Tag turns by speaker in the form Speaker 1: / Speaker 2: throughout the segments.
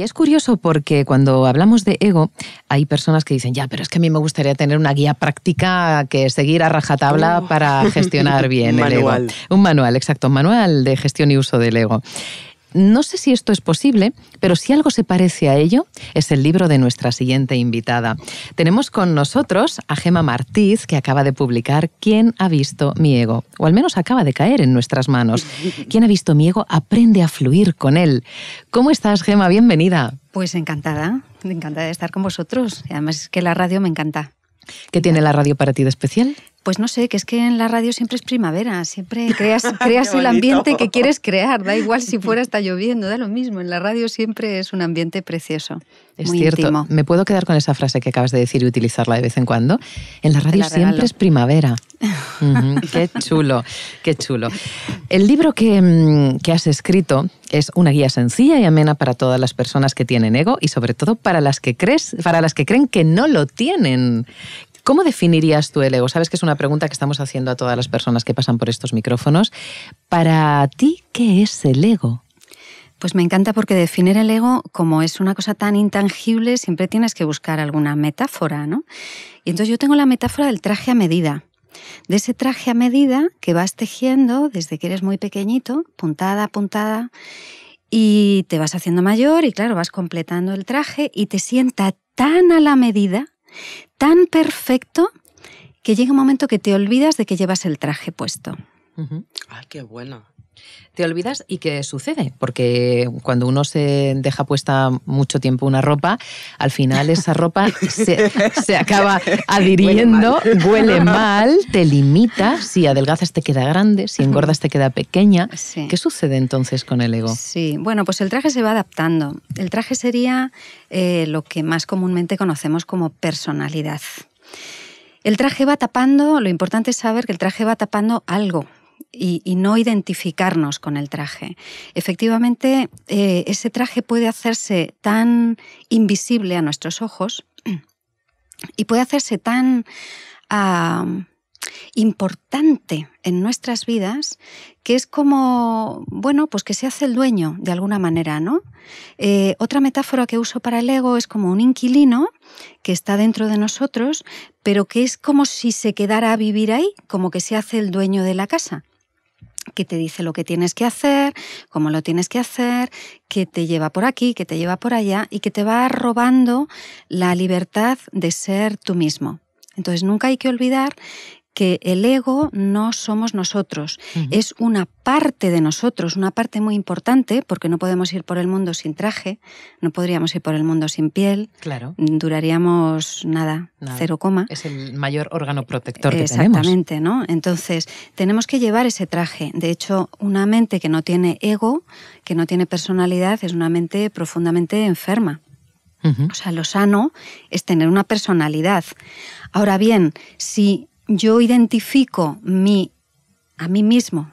Speaker 1: Y es curioso porque cuando hablamos de ego, hay personas que dicen, ya, pero es que a mí me gustaría tener una guía práctica que seguir a rajatabla para gestionar bien el ego. Un manual, exacto, un manual de gestión y uso del ego. No sé si esto es posible, pero si algo se parece a ello, es el libro de nuestra siguiente invitada. Tenemos con nosotros a Gema Martíz, que acaba de publicar ¿Quién ha visto mi ego? O al menos acaba de caer en nuestras manos. ¿Quién ha visto mi ego? Aprende a fluir con él.
Speaker 2: ¿Cómo estás, Gema? Bienvenida. Pues encantada, encantada de estar con vosotros. Además es que la radio me encanta.
Speaker 1: ¿Qué tiene la radio para ti de especial?
Speaker 2: Pues no sé, que es que en la radio siempre es primavera, siempre creas, el ambiente que quieres crear, da igual si fuera está lloviendo, da lo mismo, en la radio siempre es un ambiente precioso. Es cierto,
Speaker 1: me puedo quedar con esa frase que acabas de decir y utilizarla de vez en cuando. En la radio siempre es primavera. qué chulo, qué chulo. El libro mm, que, has escrito es una guía sencilla y amena para todas las personas que tienen ego y sobre todo para las que crees, para las que creen que no lo tienen. ¿Cómo definirías tú el ego? Sabes que es una pregunta que estamos haciendo a todas las personas
Speaker 2: que pasan por estos micrófonos. Para ti, ¿qué es el ego? Pues me encanta porque definir el ego como es una cosa tan intangible, siempre tienes que buscar alguna metáfora, ¿no? Y entonces yo tengo la metáfora del traje a medida. De ese traje a medida que vas tejiendo desde que eres muy pequeñito, puntada puntada, y te vas haciendo mayor y claro, vas completando el traje y te sienta tan a la medida tan perfecto que llega un momento que te olvidas de que llevas el traje puesto.
Speaker 1: Ay, qué bueno te olvidas y ¿qué sucede, porque cuando uno se deja puesta mucho tiempo una ropa, al final esa ropa se, acaba adhiriendo, huele mal. te limita, si adelgazas te queda grande, si engordas te queda pequeña. ¿Qué sucede entonces con el ego?
Speaker 2: Sí, bueno, pues el traje se va adaptando. El traje sería eh, lo que más comúnmente conocemos como personalidad. El traje va tapando, lo importante es saber que el traje va tapando algo, y, no identificarnos con el traje. Efectivamente, eh, ese traje puede hacerse tan invisible a nuestros ojos y puede hacerse tan importante en nuestras vidas que es como, bueno, pues que se hace el dueño de alguna manera, ¿no? Eh, otra metáfora que uso para el ego es como un inquilino que está dentro de nosotros, pero que es como si se quedara a vivir ahí, como que se hace el dueño de la casa que te dice lo que tienes que hacer, cómo lo tienes que hacer, que te lleva por aquí, que te lleva por allá y que te va robando la libertad de ser tú mismo. Entonces nunca hay que olvidar que el ego no somos nosotros, es una parte de nosotros, una parte muy importante, porque no podemos ir por el mundo sin traje, no podríamos ir por el mundo sin piel, claro. duraríamos nada, cero coma. Es el
Speaker 1: mayor órgano protector que Exactamente,
Speaker 2: ¿no? Entonces, tenemos que llevar ese traje. De hecho, una mente que no tiene ego, que no tiene personalidad, es una mente profundamente enferma. O sea, lo sano es tener una personalidad. Ahora bien, si yo identifico mi, a mí mismo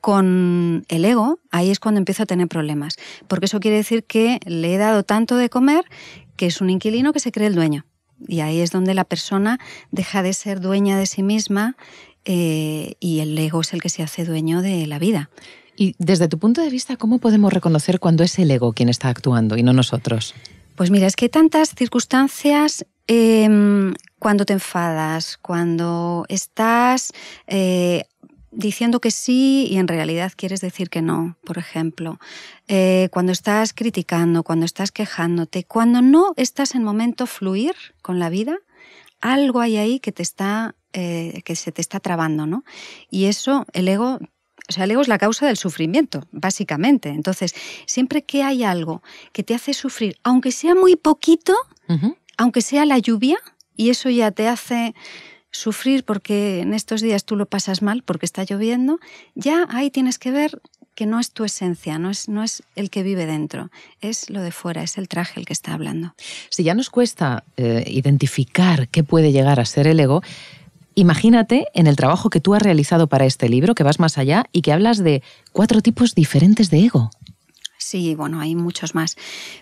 Speaker 2: con el ego, ahí es cuando empiezo a tener problemas. Porque eso quiere decir que le he dado tanto de comer que es un inquilino que se cree el dueño. Y ahí es donde la persona deja de ser dueña de sí misma eh, y el ego es el que se hace dueño de la vida. Y desde tu punto de vista,
Speaker 1: ¿cómo podemos reconocer cuando es el ego quien está actuando y no nosotros?
Speaker 2: Pues mira, es que tantas circunstancias em, cuando te enfadas, cuando estás eh, diciendo que sí y en realidad quieres decir que no, por ejemplo, eh, cuando estás criticando, cuando estás quejándote, cuando no estás en momento fluir con la vida, algo hay ahí que te está eh, que se te está trabando, ¿no? Y eso el ego o sea, el ego es la causa del sufrimiento, básicamente. Entonces, siempre que hay algo que te hace sufrir, aunque sea muy poquito, aunque sea la lluvia, y eso ya te hace sufrir porque en estos días tú lo pasas mal porque está lloviendo, ya ahí tienes que ver que no es tu esencia, no es, no es el que vive dentro, es lo de fuera, es el traje el que está hablando. Si ya nos cuesta
Speaker 1: eh, identificar qué puede llegar a ser el ego, imagínate en el trabajo que tú has realizado para este libro, que vas más allá y que hablas de cuatro tipos diferentes de ego.
Speaker 2: Sí, bueno, hay muchos más.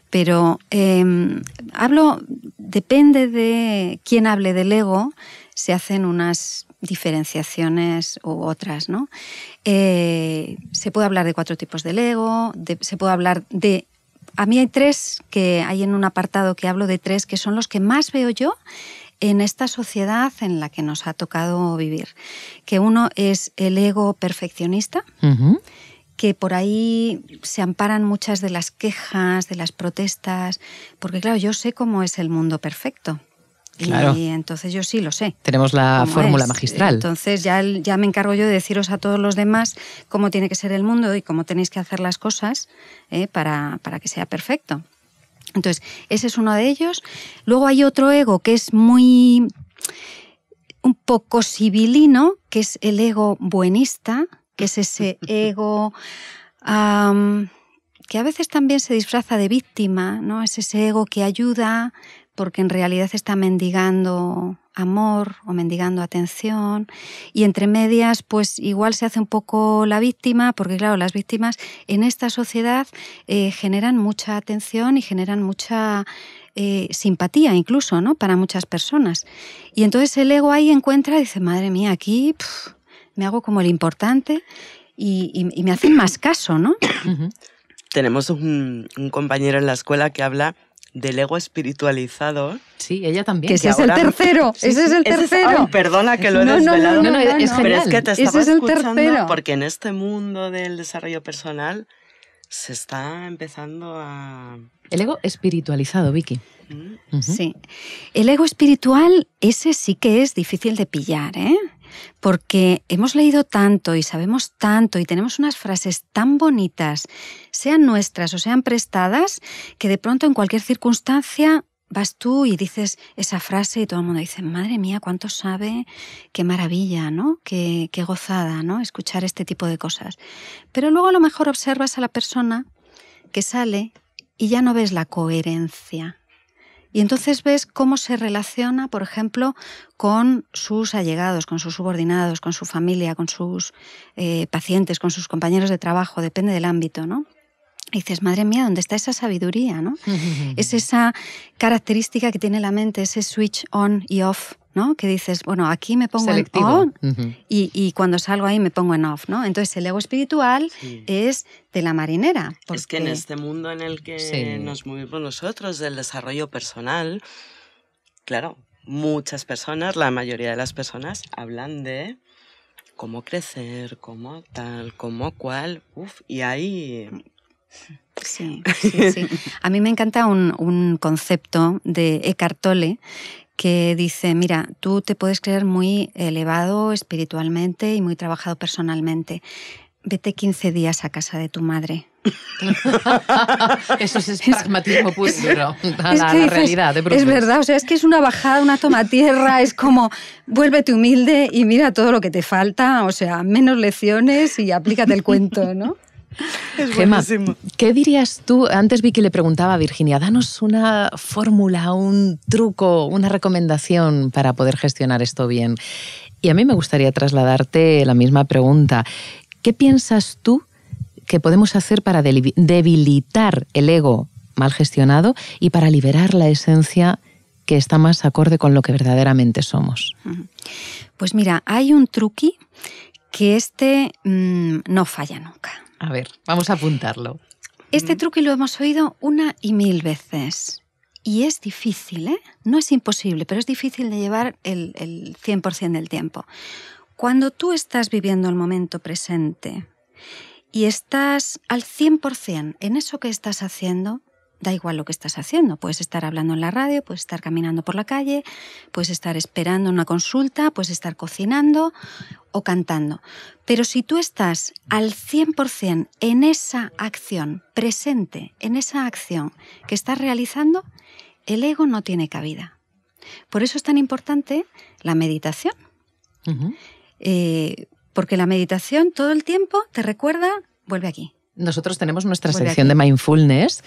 Speaker 2: Pero em, hablo, depende de quién hable del ego, se hacen unas diferenciaciones u otras, ¿no? Eh, se puede hablar de cuatro tipos del ego, se puede hablar de... A mí hay tres que hay en un apartado que hablo de tres que son los que más veo yo en esta sociedad en la que nos ha tocado vivir. Que uno es el ego perfeccionista que por ahí se amparan muchas de las quejas, de las protestas, porque claro, yo sé cómo es el mundo perfecto. Y entonces yo sí lo sé. Tenemos la fórmula magistral. Entonces ya, ya me encargo yo de deciros a todos los demás cómo tiene que ser el mundo y cómo tenéis que hacer las cosas ¿eh? para, para que sea perfecto. Entonces, ese es uno de ellos. Luego hay otro ego que es muy un poco sibilino, que es el ego buenista, que es ese ego que a veces también se disfraza de víctima, ¿no? Es ese ego que ayuda porque en realidad está mendigando amor o mendigando atención y entre medias pues igual se hace un poco la víctima porque claro las víctimas en esta sociedad eh, generan mucha atención y generan mucha eh, simpatía incluso no para muchas personas y entonces el ego ahí encuentra dice madre mía aquí me hago como el importante y, me hacen más caso, ¿no? Tenemos
Speaker 1: un, compañero en la escuela que habla del ego espiritualizado.
Speaker 2: Sí, ella también. Que ese es el tercero. ese es el tercero. perdona que lo he desvelado. No, no, no, Pero es que te estaba escuchando porque
Speaker 1: en este mundo del desarrollo personal se está empezando
Speaker 2: a... El ego espiritualizado, Vicky. Mm. Sí. El ego espiritual, ese sí que es difícil de pillar, ¿eh? porque hemos leído tanto y sabemos tanto y tenemos unas frases tan bonitas, sean nuestras o sean prestadas, que de pronto en cualquier circunstancia vas tú y dices esa frase y todo el mundo dice, madre mía, cuánto sabe, qué maravilla, ¿no? Qué, qué gozada, ¿no? Escuchar este tipo de cosas. Pero luego a lo mejor observas a la persona que sale y ya no ves la coherencia y entonces ves cómo se relaciona, por ejemplo, con sus allegados, con sus subordinados, con su familia, con sus eh, pacientes, con sus compañeros de trabajo, depende del ámbito, ¿no? dices, madre mía, ¿dónde está esa sabiduría? ¿no? es esa característica que tiene la mente, ese switch on y off. ¿no? Que dices, bueno, aquí me pongo en on y, cuando salgo ahí me pongo en off, ¿no? Entonces el ego espiritual es de la marinera. Porque... Es que en este
Speaker 1: mundo en el que nos movimos nosotros, del desarrollo personal, claro, muchas personas, la mayoría de las personas, hablan de cómo crecer, cómo tal, cómo cual, uff y ahí Sí, sí,
Speaker 2: sí. A mí me encanta un, concepto de Eckhart Tolle que dice, mira, tú te puedes creer muy elevado espiritualmente y muy trabajado personalmente. Vete 15 días a casa de tu madre.
Speaker 1: Eso es, pragmatismo puro, la, realidad. Es, verdad, o
Speaker 2: sea, es que es una bajada, una toma tierra, es como vuélvete humilde y mira todo lo que te falta, o sea, menos lecciones y aplícate el cuento, ¿no? Es buenísimo. ¿Qué dirías tú?
Speaker 1: Antes vi que le preguntaba a Virginia, danos una fórmula, un truco, una recomendación para poder gestionar esto bien. Y a mí me gustaría trasladarte la misma pregunta. ¿Qué piensas tú que podemos hacer para debilitar el ego mal gestionado y para liberar la esencia que está más acorde con lo que verdaderamente somos?
Speaker 2: Pues mira, hay un truqui que este mm, no falla nunca. A ver, vamos a apuntarlo. Este truco lo hemos oído una y mil veces. Y es difícil, ¿eh? No es imposible, pero es difícil de llevar el, el 100% del tiempo. Cuando tú estás viviendo el momento presente y estás al 100% en eso que estás haciendo, da igual lo que estás haciendo. Puedes estar hablando en la radio, puedes estar caminando por la calle, puedes estar esperando una consulta, puedes estar cocinando o cantando. Pero si tú estás al 100% en esa acción, presente en esa acción que estás realizando, el ego no tiene cabida. Por eso es tan importante la meditación. Eh, porque la meditación todo el tiempo te recuerda, vuelve aquí, nosotros tenemos nuestra sección de
Speaker 1: mindfulness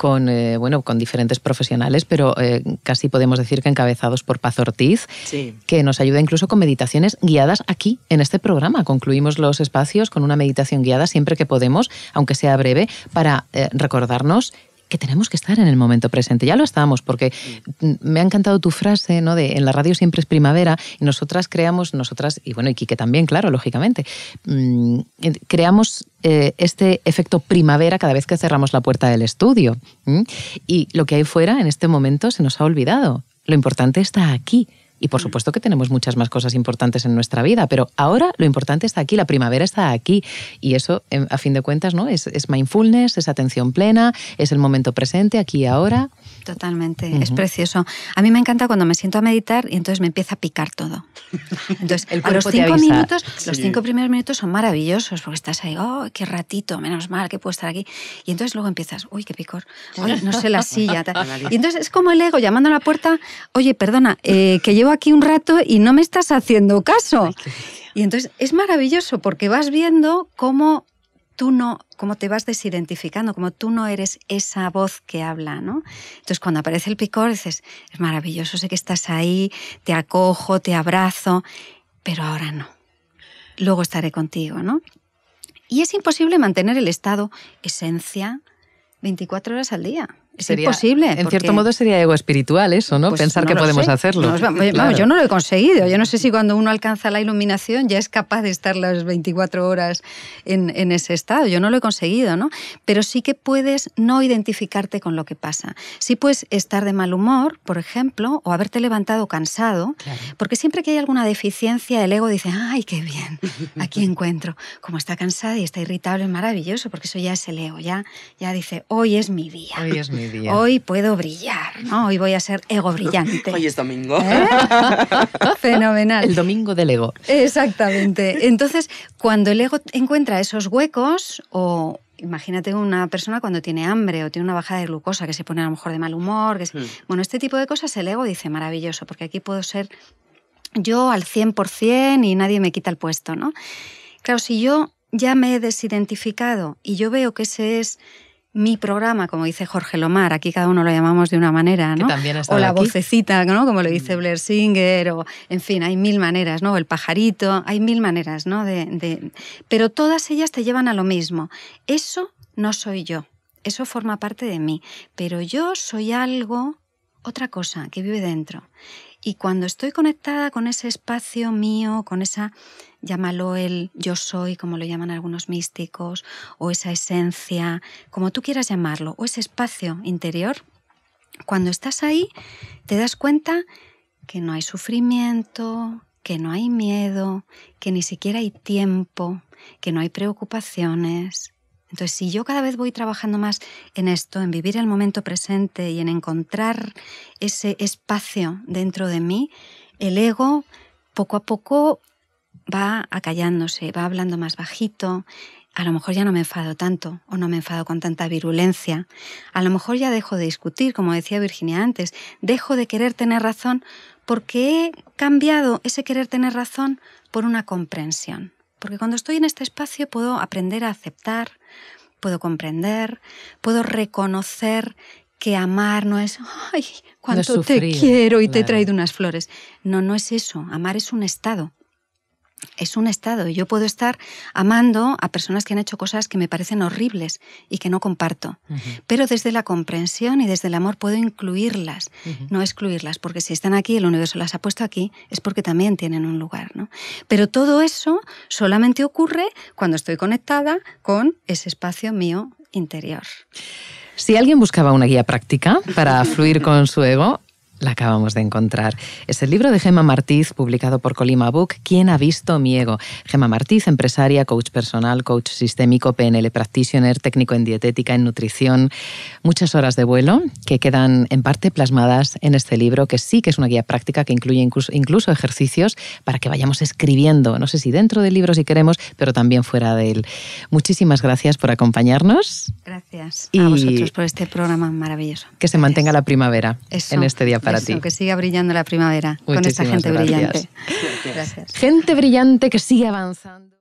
Speaker 1: con, eh, bueno, con diferentes profesionales, pero eh, casi podemos decir que encabezados por Paz Ortiz, que nos ayuda incluso con meditaciones guiadas aquí, en este programa. Concluimos los espacios con una meditación guiada siempre que podemos, aunque sea breve, para eh, recordarnos que tenemos que estar en el momento presente. Ya lo estamos, porque me ha encantado tu frase, ¿no? De en la radio siempre es primavera y nosotras creamos, nosotras, y bueno, y Quique también, claro, lógicamente, mm, creamos eh, este efecto primavera cada vez que cerramos la puerta del estudio. Y lo que hay fuera en este momento se nos ha olvidado. Lo importante está aquí. Y por mm. supuesto que tenemos muchas más cosas importantes en nuestra vida, pero ahora lo importante está aquí, la primavera está aquí. Y eso, em, a fin de cuentas, ¿no? Es, mindfulness, es atención plena, es el momento presente, aquí y ahora.
Speaker 2: Totalmente, es precioso. A mí me encanta cuando me siento a meditar y entonces me empieza a picar todo. Entonces, los cinco minutos, los cinco primeros minutos son maravillosos porque estás ahí, oh, qué ratito, menos mal que puedo estar aquí. Y entonces luego empiezas, uy, qué picor, no sé la silla. Y entonces es como el ego llamando a la puerta, oye, perdona, eh, que llevo aquí un rato y no me estás haciendo caso. y entonces es maravilloso porque vas viendo cómo tú no, cómo te vas desidentificando, cómo tú no eres esa voz que habla, ¿no? Entonces cuando aparece el picor dices, es maravilloso, sé que estás ahí, te acojo, te abrazo, pero ahora no. Luego estaré contigo, ¿no? Y es imposible mantener el estado esencia 24 horas al día. Es imposible. En cierto modo
Speaker 1: sería ego espiritual eso, ¿no? Pues Pensar que podemos hacerlo. vamos, yo no
Speaker 2: lo he conseguido. Yo no sé si cuando uno alcanza la iluminación ya es capaz de estar las 24 horas en, ese estado. Yo no lo he conseguido, ¿no? Pero sí que puedes no identificarte con lo que pasa. Sí puedes estar de mal humor, por ejemplo, o haberte levantado cansado, porque siempre que hay alguna deficiencia, el ego dice, ay, qué bien, aquí encuentro. Como está cansada y está irritable, es maravilloso, porque eso ya es el ego, ya, ya dice, hoy es mi día.
Speaker 1: Hoy es mi Hoy
Speaker 2: puedo brillar, ¿no? Hoy voy a ser ego brillante. Hoy es
Speaker 1: domingo. ¿Eh?
Speaker 2: Fenomenal. El
Speaker 1: domingo del ego.
Speaker 2: Exactamente. Entonces, cuando el ego encuentra esos huecos o, imagínate una persona cuando tiene hambre o tiene una bajada de glucosa, que se pone a lo mejor de mal humor. Que hmm. Bueno, este tipo de cosas el ego dice maravilloso, porque aquí puedo ser yo al 100% y nadie me quita el puesto, ¿no? Claro, si yo ya me he desidentificado y yo veo que ese es mi programa, como dice Jorge Lomar, aquí cada uno lo llamamos de una manera, ¿no? o la vocecita, ¿no? Como lo dice mm. Blair Singer, o en fin, hay mil maneras, ¿no? El pajarito, hay mil maneras, ¿no? De, de... Pero todas ellas te llevan a lo mismo. Eso no soy yo, eso forma parte de mí, pero yo soy algo, otra cosa que vive dentro. Y cuando estoy conectada con ese espacio mío, con esa, llámalo el yo soy, como lo llaman algunos místicos, o esa esencia, como tú quieras llamarlo, o ese espacio interior, cuando estás ahí te das cuenta que no hay sufrimiento, que no hay miedo, que ni siquiera hay tiempo, que no hay preocupaciones, entonces, si yo cada vez voy trabajando más en esto, en vivir el momento presente y en encontrar ese espacio dentro de mí, el ego poco a poco va acallándose, va hablando más bajito, a lo mejor ya no me enfado tanto o no me enfado con tanta virulencia, a lo mejor ya dejo de discutir, como decía Virginia antes, dejo de querer tener razón porque he cambiado ese querer tener razón por una comprensión. Porque cuando estoy en este espacio puedo aprender a aceptar, puedo comprender, puedo reconocer que amar no es, ay, cuánto te quiero y te he traído unas flores. No, no es eso. Amar es un estado es un estado. Y Yo puedo estar amando a personas que han hecho cosas que me parecen horribles y que no comparto. Pero desde la comprensión y desde el amor puedo incluirlas, no excluirlas, porque si están aquí, el universo las ha puesto aquí, es porque también tienen un lugar. ¿no? Pero todo eso solamente ocurre cuando estoy conectada con ese espacio mío interior.
Speaker 1: Si alguien buscaba una guía práctica para fluir con su ego, la acabamos de encontrar. Es el libro de Gema Martíz, publicado por Colima Book, ¿Quién ha visto mi ego? Gema Martíz, empresaria, coach personal, coach sistémico, PNL practitioner, técnico en dietética, en nutrición. Muchas horas de vuelo que quedan en parte plasmadas en este libro, que sí que es una guía práctica que incluye incluso, ejercicios para que vayamos escribiendo, no sé si dentro del libro si queremos, pero también fuera de él. Muchísimas gracias por acompañarnos.
Speaker 2: Gracias y a vosotros por este programa maravilloso.
Speaker 1: Que se mantenga la primavera en este día que
Speaker 2: siga brillando la primavera con esta gente brillante. Gente brillante que sigue avanzando.